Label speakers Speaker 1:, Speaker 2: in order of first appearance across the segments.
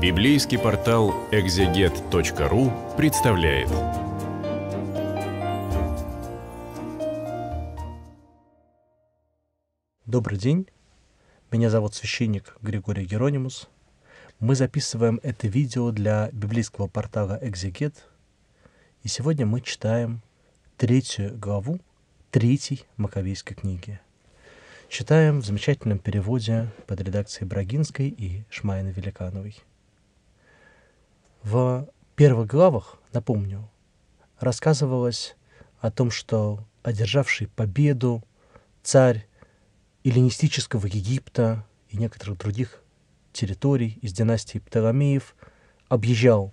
Speaker 1: Библейский портал экзегет.ру представляет. Добрый день. Меня зовут священник Григорий Геронимус. Мы записываем это видео для библейского портала «Экзегет». И сегодня мы читаем третью главу третьей Маковейской книги. Читаем в замечательном переводе под редакцией Брагинской и Шмайна Великановой – первых главах, напомню, рассказывалось о том, что одержавший победу царь эллинистического Египта и некоторых других территорий из династии Птоломеев объезжал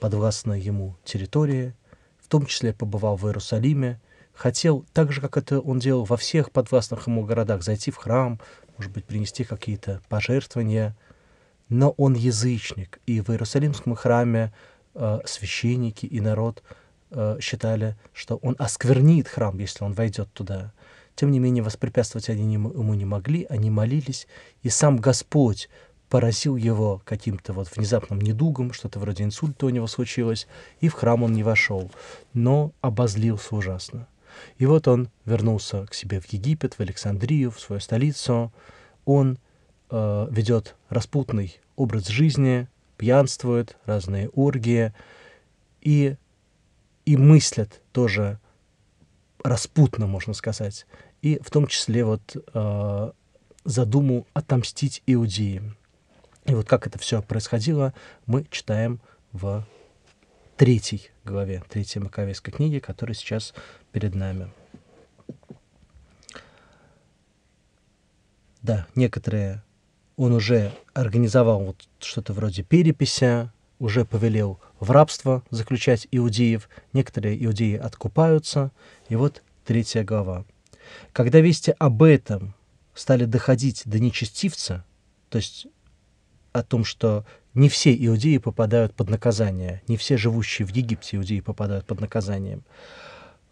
Speaker 1: подвластные ему территории, в том числе побывал в Иерусалиме, хотел, так же, как это он делал во всех подвластных ему городах, зайти в храм, может быть, принести какие-то пожертвования – но он язычник, и в Иерусалимском храме э, священники и народ э, считали, что он осквернит храм, если он войдет туда. Тем не менее, воспрепятствовать они ему, ему не могли, они молились, и сам Господь поразил его каким-то вот внезапным недугом, что-то вроде инсульта у него случилось, и в храм он не вошел, но обозлился ужасно. И вот он вернулся к себе в Египет, в Александрию, в свою столицу. Он э, ведет распутный образ жизни, пьянствуют, разные оргии и, и мыслят тоже распутно, можно сказать. И в том числе вот э, задуму отомстить иудеям. И вот как это все происходило, мы читаем в третьей главе, третьей Маковейской книги, которая сейчас перед нами. Да, некоторые он уже организовал вот что-то вроде переписи, уже повелел в рабство заключать иудеев, некоторые иудеи откупаются, и вот третья глава. Когда вести об этом стали доходить до нечестивца, то есть о том, что не все иудеи попадают под наказание, не все живущие в Египте иудеи попадают под наказанием.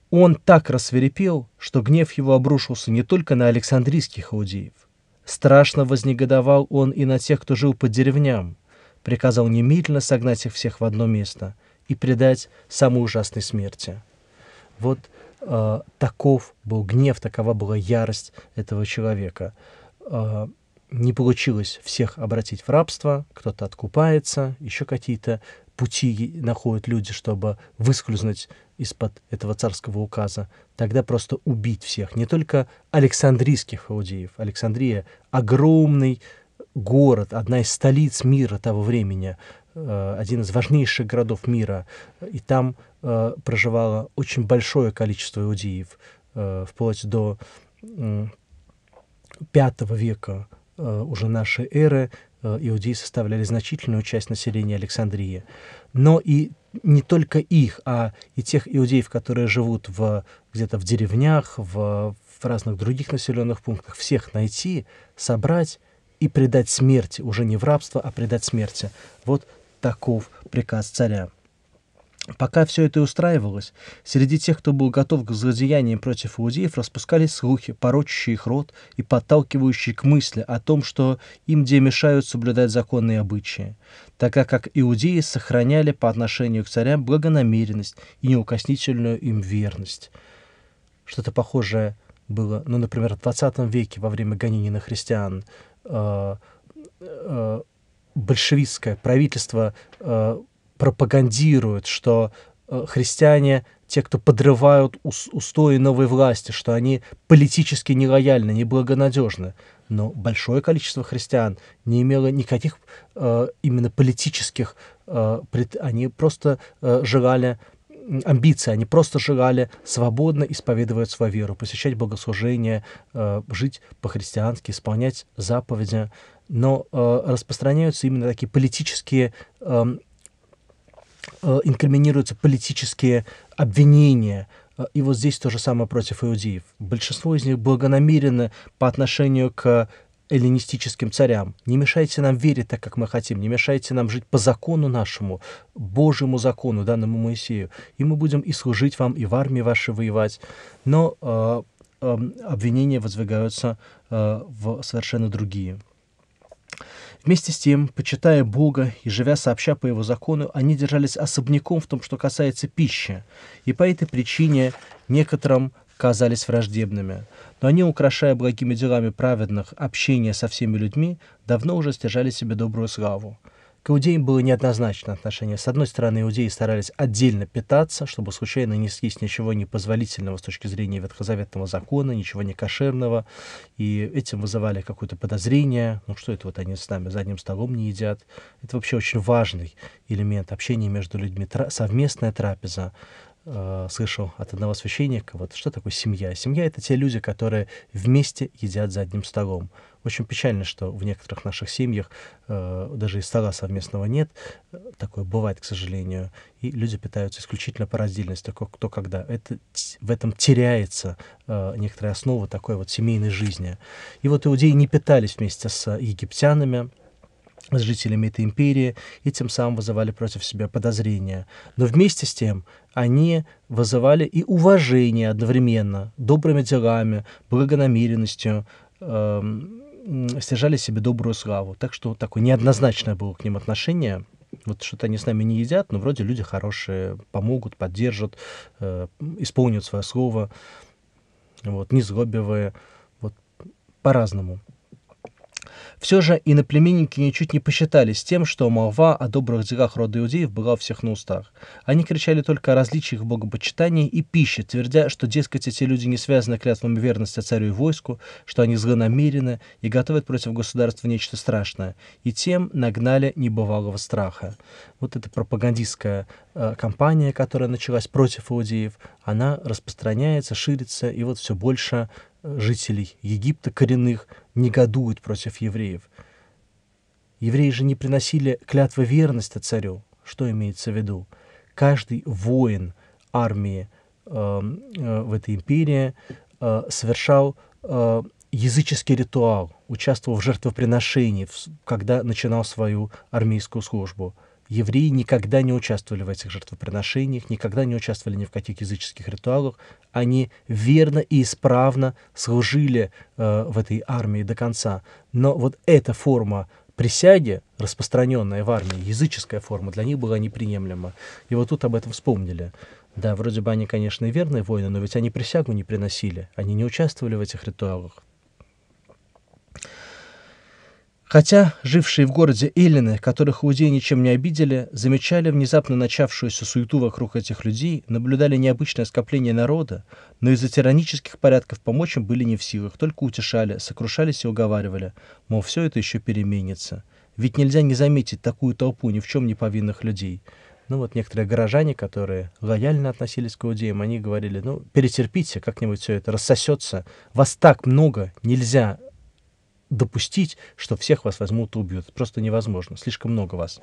Speaker 1: Он так рассверепел, что гнев его обрушился не только на Александрийских иудеев, Страшно вознегодовал он и на тех, кто жил под деревням, приказал немедленно согнать их всех в одно место и предать самой ужасной смерти. Вот э, таков был гнев, такова была ярость этого человека. Э, не получилось всех обратить в рабство, кто-то откупается, еще какие-то пути находят люди, чтобы выскользнуть из-под этого царского указа, тогда просто убить всех, не только александрийских иудеев. Александрия — огромный город, одна из столиц мира того времени, э, один из важнейших городов мира, и там э, проживало очень большое количество иудеев, э, вплоть до V века Э, уже нашей эры э, иудеи составляли значительную часть населения Александрии. Но и не только их, а и тех иудеев, которые живут в, где-то в деревнях, в, в разных других населенных пунктах, всех найти, собрать и предать смерти, уже не в рабство, а предать смерти. Вот таков приказ царя. Пока все это устраивалось, среди тех, кто был готов к злодеяниям против иудеев, распускались слухи, порочащие их рот и подталкивающие к мысли о том, что им где мешают соблюдать законные обычаи, тогда как иудеи сохраняли по отношению к царям благонамеренность и неукоснительную им верность. Что-то похожее было, ну, например, в 20 веке во время гонений на христиан э, э, большевистское правительство э, пропагандируют, что э, христиане те, кто подрывают устои новой власти, что они политически нелояльны, неблагонадежны. Но большое количество христиан не имело никаких э, именно политических... Э, пред... Они просто э, желали амбиции, они просто желали свободно исповедовать свою веру, посещать богослужения, э, жить по-христиански, исполнять заповеди. Но э, распространяются именно такие политические э, Э, инкриминируются политические обвинения. Э, и вот здесь то же самое против иудеев. Большинство из них благонамерены по отношению к эллинистическим царям. Не мешайте нам верить так, как мы хотим, не мешайте нам жить по закону нашему, Божьему закону, данному Моисею, и мы будем и служить вам, и в армии вашей воевать. Но э, э, обвинения воздвигаются э, в совершенно другие. Вместе с тем, почитая Бога и живя сообща по его закону, они держались особняком в том, что касается пищи, и по этой причине некоторым казались враждебными. Но они, украшая благими делами праведных общение со всеми людьми, давно уже стяжали себе добрую славу. К иудеям было неоднозначное отношение. С одной стороны, иудеи старались отдельно питаться, чтобы случайно не съесть ничего непозволительного с точки зрения ветхозаветного закона, ничего не кошерного, и этим вызывали какое-то подозрение, ну что это вот они с нами за одним столом не едят. Это вообще очень важный элемент общения между людьми, Тра- совместная трапеза, э, слышал от одного священника, вот что такое семья. Семья — это те люди, которые вместе едят за одним столом. Очень печально, что в некоторых наших семьях э, даже и стола совместного нет. Такое бывает, к сожалению. И люди питаются исключительно по раздельности, кто, кто когда. Это, в этом теряется э, некоторая основа такой вот семейной жизни. И вот иудеи не питались вместе с египтянами, с жителями этой империи и тем самым вызывали против себя подозрения. Но вместе с тем они вызывали и уважение одновременно, добрыми делами, благонамеренностью, эм, стяжали себе добрую славу. Так что такое неоднозначное было к ним отношение. Вот что-то они с нами не едят, но вроде люди хорошие, помогут, поддержат, э, исполнят свое слово, вот, не злобивые, вот, по-разному. Все же иноплеменники ничуть не посчитались тем, что молва о добрых делах рода иудеев была у всех на устах. Они кричали только о различиях в богопочитании и пище, твердя, что, дескать, эти люди не связаны клятвами верности царю и войску, что они злонамерены и готовят против государства нечто страшное, и тем нагнали небывалого страха. Вот эта пропагандистская э, кампания, которая началась против иудеев, она распространяется, ширится, и вот все больше жителей Египта коренных негодуют против евреев. Евреи же не приносили клятвы верности царю. Что имеется в виду? Каждый воин армии эм, э, в этой империи э, совершал э, языческий ритуал, участвовал в жертвоприношении, когда начинал свою армейскую службу – евреи никогда не участвовали в этих жертвоприношениях, никогда не участвовали ни в каких языческих ритуалах. Они верно и исправно служили э, в этой армии до конца. Но вот эта форма присяги, распространенная в армии, языческая форма, для них была неприемлема. И вот тут об этом вспомнили. Да, вроде бы они, конечно, и верные воины, но ведь они присягу не приносили, они не участвовали в этих ритуалах. Хотя жившие в городе эллины, которых иудеи ничем не обидели, замечали внезапно начавшуюся суету вокруг этих людей, наблюдали необычное скопление народа, но из-за тиранических порядков помочь им были не в силах, только утешали, сокрушались и уговаривали, мол, все это еще переменится. Ведь нельзя не заметить такую толпу ни в чем не повинных людей. Ну вот некоторые горожане, которые лояльно относились к иудеям, они говорили, ну, перетерпите, как-нибудь все это рассосется. Вас так много, нельзя допустить, что всех вас возьмут и убьют. просто невозможно, слишком много вас.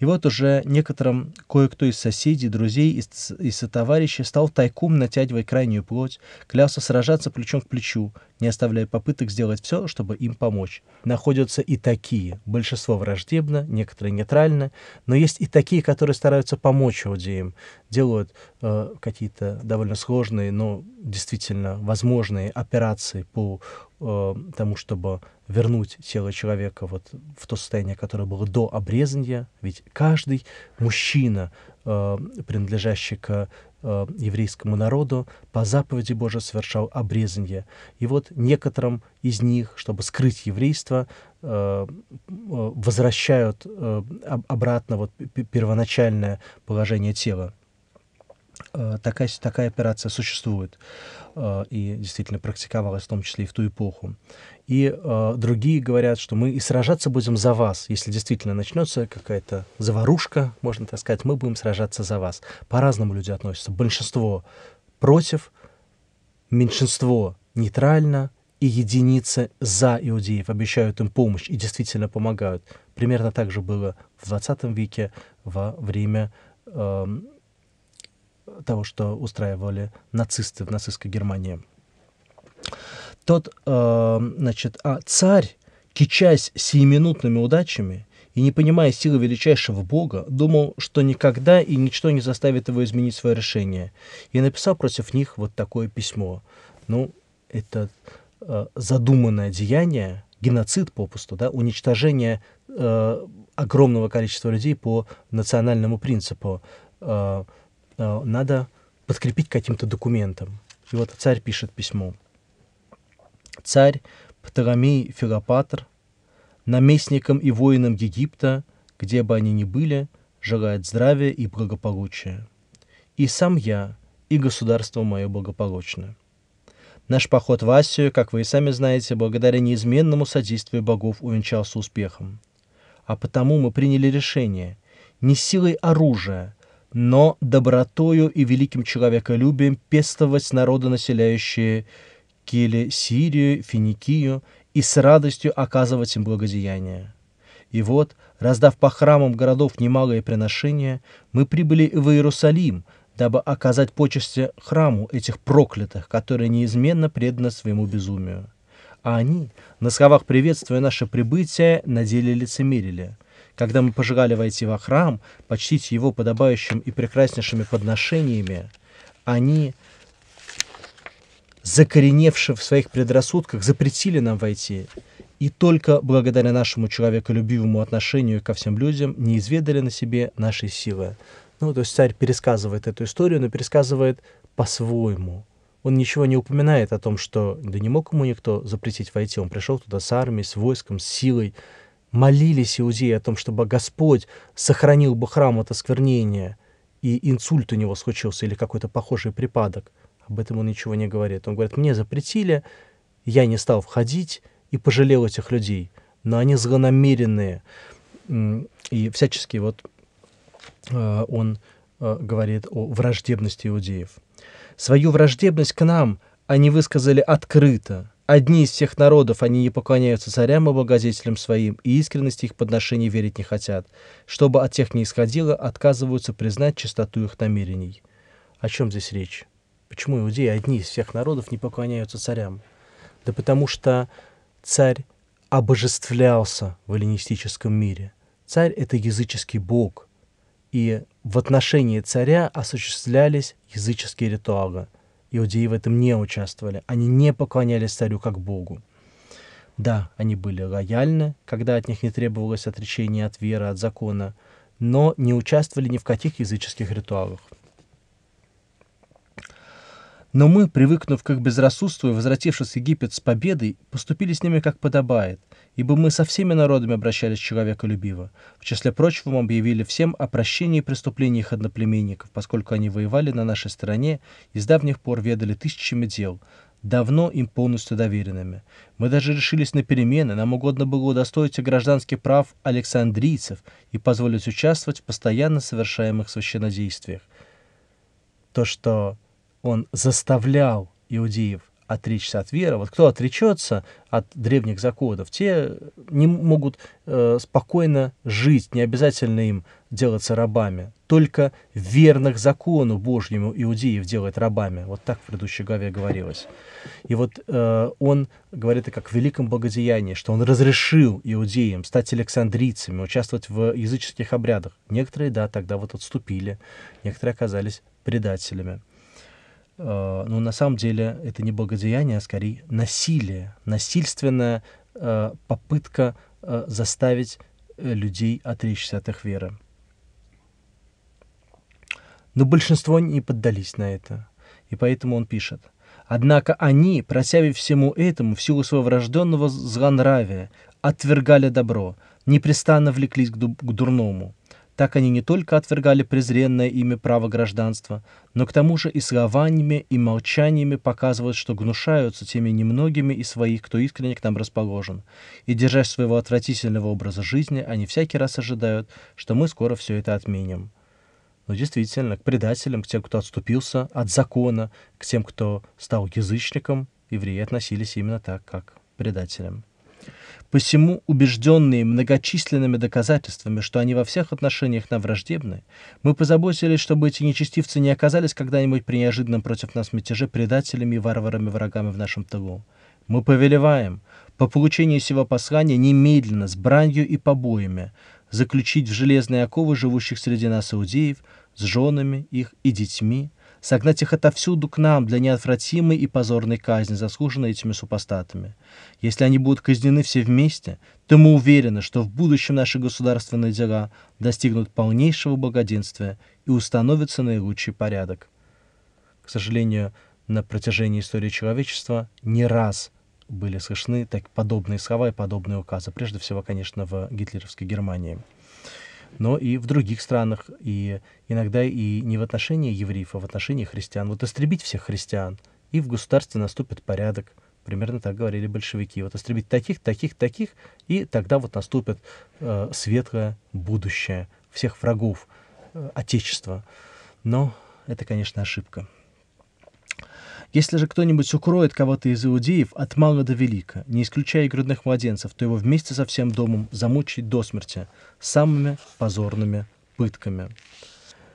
Speaker 1: И вот уже некоторым кое-кто из соседей, друзей и, и сотоварищей стал тайком натягивать крайнюю плоть, клялся сражаться плечом к плечу, не оставляя попыток сделать все, чтобы им помочь. Находятся и такие, большинство враждебно, некоторые нейтрально, но есть и такие, которые стараются помочь иудеям, делают э, какие-то довольно сложные, но действительно возможные операции по э, тому, чтобы вернуть тело человека вот в то состояние, которое было до обрезания. Ведь каждый мужчина, э, принадлежащий к э, еврейскому народу, по заповеди Божьей совершал обрезание. И вот некоторым из них, чтобы скрыть еврейство, э, э возвращают э, обратно вот первоначальное положение тела. Э, такая, такая операция существует э, и действительно практиковалась в том числе и в ту эпоху. И э, другие говорят, что мы и сражаться будем за вас. Если действительно начнется какая-то заварушка, можно так сказать, мы будем сражаться за вас. По-разному люди относятся. Большинство против, меньшинство нейтрально, и единицы за иудеев обещают им помощь и действительно помогают. Примерно так же было в 20 веке во время э, того, что устраивали нацисты в нацистской Германии. Тот, э, значит, а царь, кичась сиюминутными удачами и не понимая силы величайшего Бога, думал, что никогда и ничто не заставит его изменить свое решение, и написал против них вот такое письмо. Ну, это э, задуманное деяние, геноцид попусту, да, уничтожение э, огромного количества людей по национальному принципу. Э, Э, надо подкрепить каким-то документом. И вот царь пишет письмо. Царь Птоломей Филопатр, наместникам и воинам Египта, где бы они ни были, желает здравия и благополучия. И сам я, и государство мое благополучно. Наш поход в Асию, как вы и сами знаете, благодаря неизменному содействию богов увенчался успехом. А потому мы приняли решение не силой оружия, но добротою и великим человеколюбием пестовать народы, населяющие Кили, Сирию, Финикию, и с радостью оказывать им благодеяние. И вот, раздав по храмам городов немалые приношения, мы прибыли в Иерусалим, дабы оказать почести храму этих проклятых, которые неизменно преданы своему безумию. А они, на словах приветствуя наше прибытие, на деле лицемерили – когда мы пожелали войти во храм, почтить его подобающим и прекраснейшими подношениями, они, закореневшие в своих предрассудках, запретили нам войти. И только благодаря нашему человеколюбивому отношению ко всем людям не изведали на себе нашей силы. Ну, то есть царь пересказывает эту историю, но пересказывает по-своему. Он ничего не упоминает о том, что да не мог ему никто запретить войти. Он пришел туда с армией, с войском, с силой молились иудеи о том, чтобы Господь сохранил бы храм от осквернения, и инсульт у него случился или какой-то похожий припадок. Об этом он ничего не говорит. Он говорит, мне запретили, я не стал входить и пожалел этих людей. Но они злонамеренные. И всячески вот э, он э, говорит о враждебности иудеев. Свою враждебность к нам они высказали открыто – Одни из всех народов, они не поклоняются царям и благодетелям своим, и искренности их подношений верить не хотят. Чтобы от тех не исходило, отказываются признать чистоту их намерений. О чем здесь речь? Почему иудеи одни из всех народов не поклоняются царям? Да потому что царь обожествлялся в эллинистическом мире. Царь — это языческий бог, и в отношении царя осуществлялись языческие ритуалы — Иудеи в этом не участвовали. Они не поклонялись царю как Богу. Да, они были лояльны, когда от них не требовалось отречения от веры, от закона, но не участвовали ни в каких языческих ритуалах. Но мы, привыкнув к их безрассудству и возвратившись в Египет с победой, поступили с ними как подобает, ибо мы со всеми народами обращались человеколюбиво. В числе прочего мы объявили всем о прощении преступлений их одноплеменников, поскольку они воевали на нашей стороне и с давних пор ведали тысячами дел, давно им полностью доверенными. Мы даже решились на перемены, нам угодно было удостоиться гражданских прав александрийцев и позволить участвовать в постоянно совершаемых священодействиях. То, что он заставлял иудеев отречься от веры. Вот кто отречется от древних законов, те не могут э, спокойно жить, не обязательно им делаться рабами. Только верных закону Божьему иудеев делает рабами. Вот так в предыдущей главе говорилось. И вот э, он говорит и как в великом благодеянии, что он разрешил иудеям стать александрийцами, участвовать в языческих обрядах. Некоторые, да, тогда вот отступили, некоторые оказались предателями. Э, но ну, на самом деле, это не благодеяние, а скорее насилие, насильственная э, попытка э, заставить людей отречься от их веры. Но большинство не поддались на это, и поэтому он пишет. Однако они, просявив всему этому, в силу своего врожденного злонравия, отвергали добро, непрестанно влеклись к, к дурному – так они не только отвергали презренное ими право гражданства, но к тому же и слованиями, и молчаниями показывают, что гнушаются теми немногими из своих, кто искренне к нам расположен. И, держась своего отвратительного образа жизни, они всякий раз ожидают, что мы скоро все это отменим. Но ну, действительно, к предателям, к тем, кто отступился от закона, к тем, кто стал язычником, евреи относились именно так, как предателям. Посему, убежденные многочисленными доказательствами, что они во всех отношениях нам враждебны, мы позаботились, чтобы эти нечестивцы не оказались когда-нибудь при неожиданном против нас мятеже предателями и варварами-врагами в нашем тылу. Мы повелеваем по получении сего послания немедленно с бранью и побоями заключить в железные оковы живущих среди нас иудеев с женами их и детьми, согнать их отовсюду к нам для неотвратимой и позорной казни, заслуженной этими супостатами. Если они будут казнены все вместе, то мы уверены, что в будущем наши государственные дела достигнут полнейшего благоденствия и установится наилучший порядок. К сожалению, на протяжении истории человечества не раз были слышны так подобные слова и подобные указы, прежде всего, конечно, в гитлеровской Германии но и в других странах, и иногда и не в отношении евреев, а в отношении христиан. Вот истребить всех христиан, и в государстве наступит порядок. Примерно так говорили большевики. Вот истребить таких, таких, таких, и тогда вот наступит э, светлое будущее всех врагов э, Отечества. Но это, конечно, ошибка. Если же кто-нибудь укроет кого-то из иудеев от мала до велика, не исключая и грудных младенцев, то его вместе со всем домом замучить до смерти самыми позорными пытками.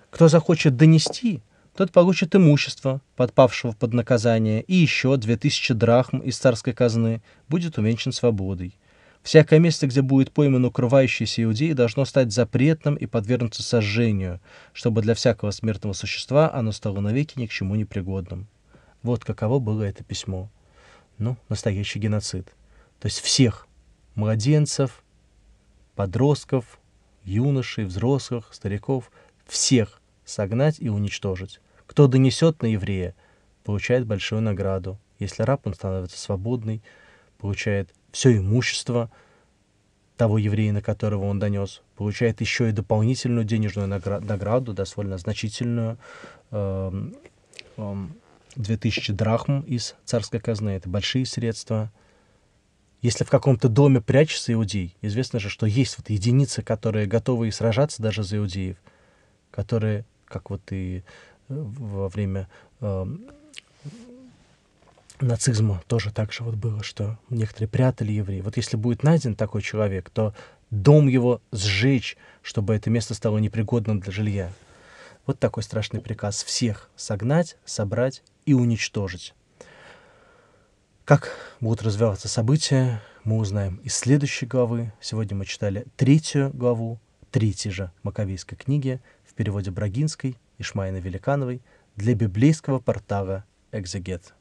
Speaker 1: Кто захочет донести, тот получит имущество, подпавшего под наказание, и еще две тысячи драхм из царской казны будет уменьшен свободой. Всякое место, где будет пойман укрывающийся иудей, должно стать запретным и подвергнуться сожжению, чтобы для всякого смертного существа оно стало навеки ни к чему не вот каково было это письмо. Ну, настоящий геноцид. То есть всех младенцев, подростков, юношей, взрослых, стариков, всех согнать и уничтожить. Кто донесет на еврея, получает большую награду. Если раб, он становится свободный, получает все имущество того еврея, на которого он донес, получает еще и дополнительную денежную награду, довольно значительную, э, э, 2000 драхм из царской казны. Это большие средства. Если в каком-то доме прячется иудей, известно же, что есть вот единицы, которые готовы и сражаться даже за иудеев, которые, как вот и э, во время э, нацизма тоже так же вот было, что некоторые прятали евреи. Вот если будет найден такой человек, то дом его сжечь, чтобы это место стало непригодным для жилья. Вот такой страшный приказ всех согнать, собрать и уничтожить. Как будут развиваться события, мы узнаем из следующей главы. Сегодня мы читали третью главу третьей же Маковейской книги в переводе Брагинской и Шмайна Великановой для библейского портала «Экзегет».